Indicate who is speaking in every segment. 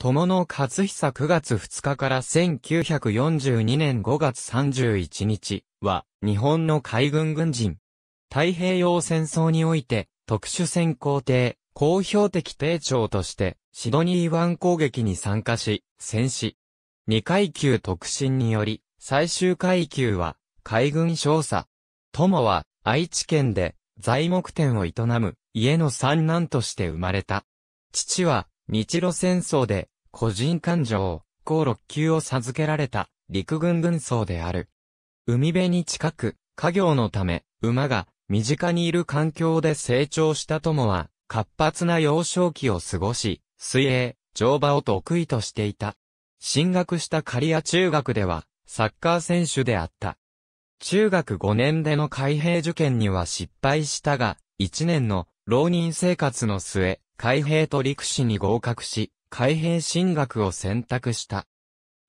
Speaker 1: 友の勝久9月2日から1942年5月31日は日本の海軍軍人。太平洋戦争において特殊潜航艇、公表的艇長としてシドニー湾攻撃に参加し、戦死。2階級特進により最終階級は海軍少佐。友は愛知県で材木店を営む家の三男として生まれた。父は日露戦争で、個人感情、高六級を授けられた、陸軍軍曹である。海辺に近く、家業のため、馬が、身近にいる環境で成長した友は、活発な幼少期を過ごし、水泳、乗馬を得意としていた。進学した刈谷中学では、サッカー選手であった。中学5年での開閉受験には失敗したが、1年の浪人生活の末、海兵と陸士に合格し、海兵進学を選択した。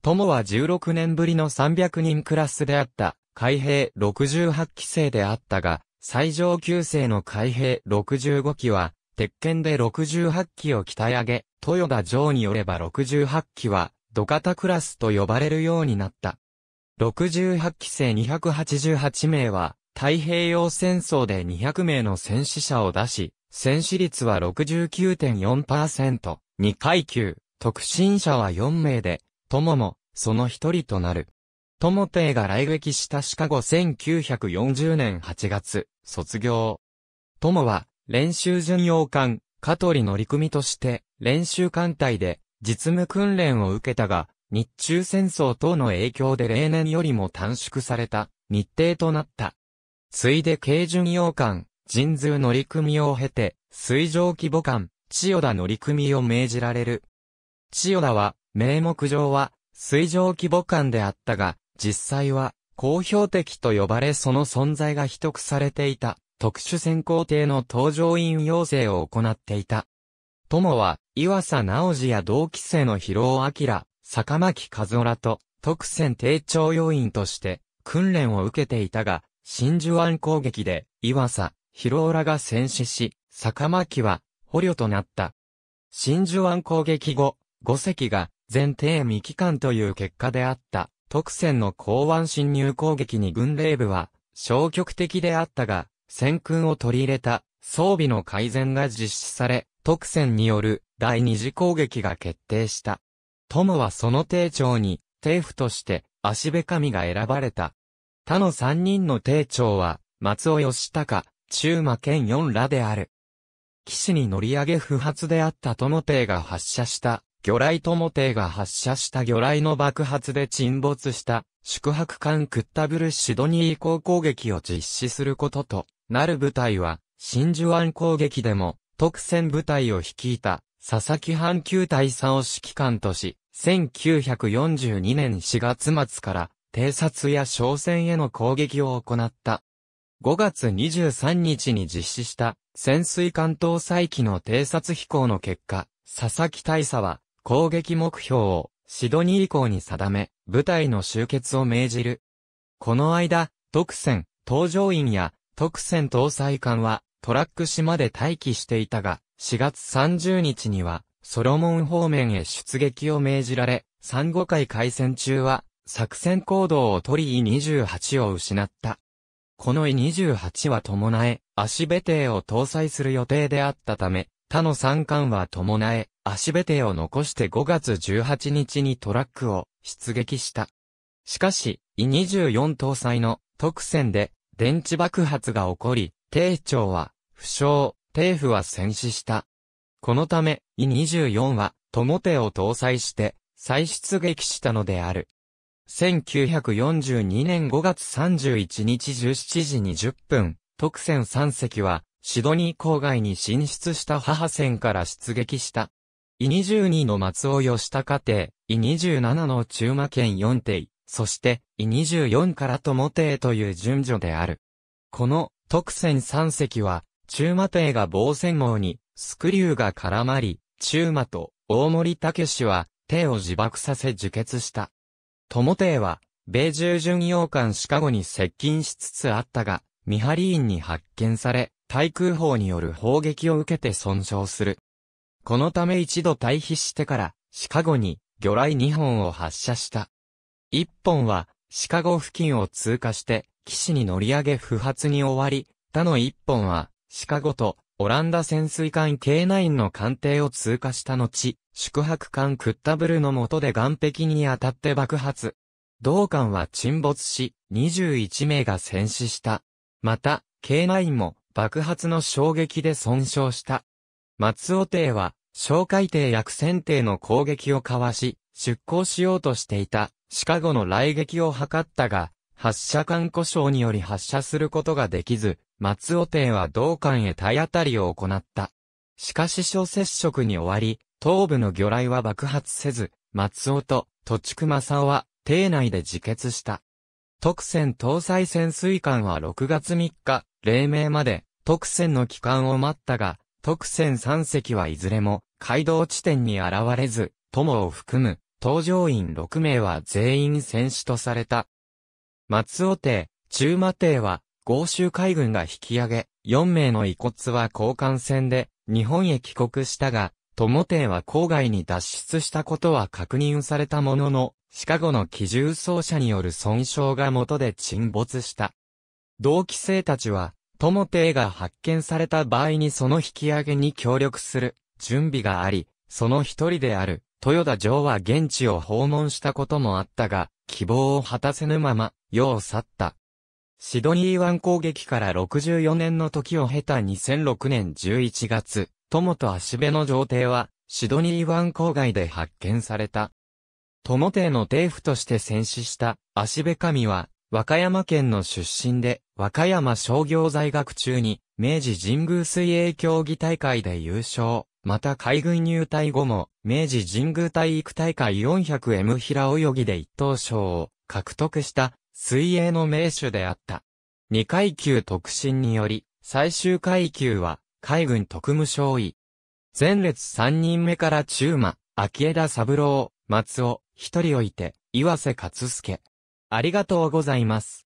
Speaker 1: 友は16年ぶりの300人クラスであった、海兵68期生であったが、最上級生の海兵65期は、鉄拳で68期を鍛え上げ、豊田城によれば68期は、土方クラスと呼ばれるようになった。68期生288名は、太平洋戦争で200名の戦死者を出し、戦死率は69.4%、2階級、特進者は4名で、友も、その一人となる。友帝が来撃したシカゴ1940年8月、卒業。友は、練習巡洋艦、カトリ乗組として、練習艦隊で、実務訓練を受けたが、日中戦争等の影響で例年よりも短縮された、日程となった。ついで軽巡洋艦、神通乗組を経て、水上規模艦、千代田乗組を命じられる。千代田は、名目上は、水上規模艦であったが、実際は、公表的と呼ばれその存在が秘匿されていた、特殊潜航艇の搭乗員要請を行っていた。友は、岩佐直治や同期生の広尾明、坂巻和夫らと、特選艇長要員として、訓練を受けていたが、真珠湾攻撃で岩佐、広浦が戦死し、坂巻は捕虜となった。真珠湾攻撃後、五隻が全艇未帰還という結果であった。特戦の港湾侵入攻撃に軍令部は消極的であったが、戦訓を取り入れた装備の改善が実施され、特戦による第二次攻撃が決定した。友はその定長に、帝府として足部神が選ばれた。他の三人の定長は、松尾義高、中馬健四らである。岸に乗り上げ不発であった友帝が発射した、魚雷友帝が発射した魚雷の爆発で沈没した、宿泊艦クッタブルシドニー港攻撃を実施することとなる部隊は、真珠湾攻撃でも、特戦部隊を率いた、佐々木阪急隊佐を指揮官とし、1942年4月末から偵察や商船への攻撃を行った。5月23日に実施した潜水艦搭載機の偵察飛行の結果、佐々木大佐は攻撃目標をシドニー港に定め、部隊の集結を命じる。この間、特船、搭乗員や特船搭載艦はトラック島で待機していたが、4月30日にはソロモン方面へ出撃を命じられ、産後回海戦中は作戦行動を取り E28 を失った。この E28 は伴え、足部艇を搭載する予定であったため、他の三艦は伴え、足部艇を残して5月18日にトラックを出撃した。しかし、E24 搭載の特戦で電池爆発が起こり、艇長は負傷、艇夫は戦死した。このため、E24 は、友手を搭載して、再出撃したのである。1942年5月31日17時20分、特選3隻は、シドニー郊外に進出した母船から出撃した。イ22の松尾吉高邸、イ27の中馬県4邸、そして、イ24から友邸という順序である。この、特選3隻は、中馬邸が防戦網に、スクリューが絡まり、中馬と大森武は、邸を自爆させ受血した。友帝は、米従巡洋艦シカゴに接近しつつあったが、ミハリーンに発見され、対空砲による砲撃を受けて損傷する。このため一度退避してから、シカゴに魚雷2本を発射した。1本は、シカゴ付近を通過して、岸に乗り上げ不発に終わり、他の1本は、シカゴとオランダ潜水艦 K9 の艦艇を通過した後、宿泊艦クッタブルの下で岸壁に当たって爆発。同艦は沈没し、21名が戦死した。また、K9 も爆発の衝撃で損傷した。松尾艇は、小海艇約船艇の攻撃をかわし、出港しようとしていた、シカゴの来撃を図ったが、発射艦故障により発射することができず、松尾帝は道館へ体当たりを行った。しかし小接触に終わり、頭部の魚雷は爆発せず、松尾と、土地区正雄は、邸内で自決した。特船搭載潜水艦は6月3日、黎明まで、特船の帰還を待ったが、特船3隻はいずれも、街道地点に現れず、友を含む、搭乗員6名は全員戦死とされた。松尾帝、中馬帝は、豪州海軍が引き上げ、4名の遺骨は交換船で日本へ帰国したが、友邸は郊外に脱出したことは確認されたものの、シカゴの機銃奏者による損傷が元で沈没した。同期生たちは、友邸が発見された場合にその引き上げに協力する準備があり、その一人である豊田城は現地を訪問したこともあったが、希望を果たせぬまま、世を去った。シドニー湾攻撃から64年の時を経た2006年11月、友と足部の上艇は、シドニー湾郊外で発見された。友艇の帝府として戦死した足部神は、和歌山県の出身で、和歌山商業在学中に、明治神宮水泳競技大会で優勝。また海軍入隊後も、明治神宮体育大会 400M 平泳ぎで一等賞を獲得した水泳の名手であった。二階級特進により、最終階級は、海軍特務将尉。前列三人目から中馬、秋枝三郎、松尾、一人置いて、岩瀬勝助。ありがとうございます。